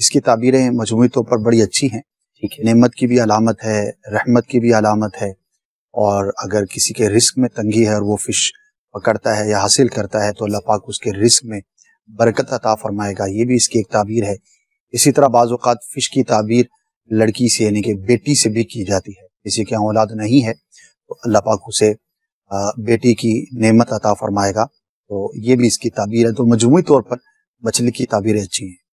इसकी ताबीरें मजमू तौर पर बड़ी अच्छी हैं ठीक है नमत की भी अलामत है रहमत की भी अलामत है और अगर किसी के रिस्क में तंगी है और वो फिश पकड़ता है या हासिल करता है तो अल्लाह पाक उसके रिस्क में बरकत अता फरमाएगा ये भी इसकी एक ताबीर है इसी तरह बाज़ात फ़िश की ताबीर लड़की से यानी कि बेटी से भी की जाती है किसी के औलाद नहीं है तो अल्लाह पाक उसे बेटी की नेमत अता फरमाएगा तो ये भी इसकी ताबीर है तो मजमू तौर पर मछली की ताबीरें अच्छी हैं